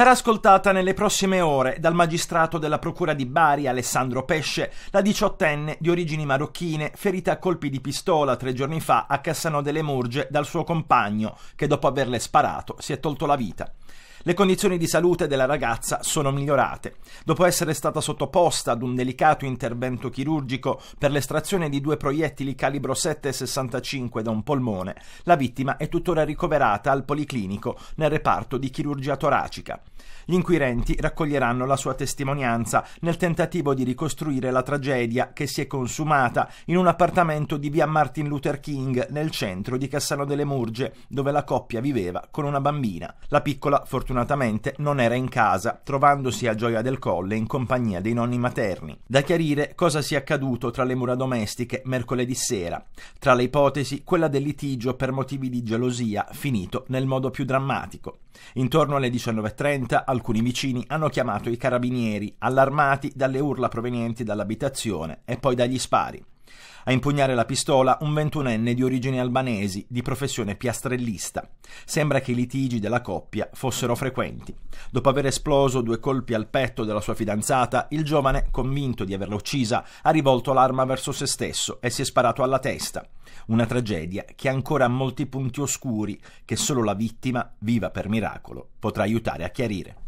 Sarà ascoltata nelle prossime ore dal magistrato della Procura di Bari, Alessandro Pesce, la diciottenne di origini marocchine, ferita a colpi di pistola tre giorni fa a Cassano delle Murge dal suo compagno, che dopo averle sparato si è tolto la vita. Le condizioni di salute della ragazza sono migliorate. Dopo essere stata sottoposta ad un delicato intervento chirurgico per l'estrazione di due proiettili calibro 7,65 da un polmone, la vittima è tuttora ricoverata al policlinico nel reparto di chirurgia toracica. Gli inquirenti raccoglieranno la sua testimonianza nel tentativo di ricostruire la tragedia che si è consumata in un appartamento di via Martin Luther King nel centro di Cassano delle Murge, dove la coppia viveva con una bambina. La piccola fortunatamente fortunatamente non era in casa, trovandosi a Gioia del Colle in compagnia dei nonni materni. Da chiarire cosa sia accaduto tra le mura domestiche mercoledì sera, tra le ipotesi quella del litigio per motivi di gelosia finito nel modo più drammatico. Intorno alle 19.30 alcuni vicini hanno chiamato i carabinieri, allarmati dalle urla provenienti dall'abitazione e poi dagli spari. A impugnare la pistola un ventunenne di origini albanesi, di professione piastrellista. Sembra che i litigi della coppia fossero frequenti. Dopo aver esploso due colpi al petto della sua fidanzata, il giovane, convinto di averla uccisa, ha rivolto l'arma verso se stesso e si è sparato alla testa. Una tragedia che ancora ha molti punti oscuri che solo la vittima, viva per miracolo, potrà aiutare a chiarire.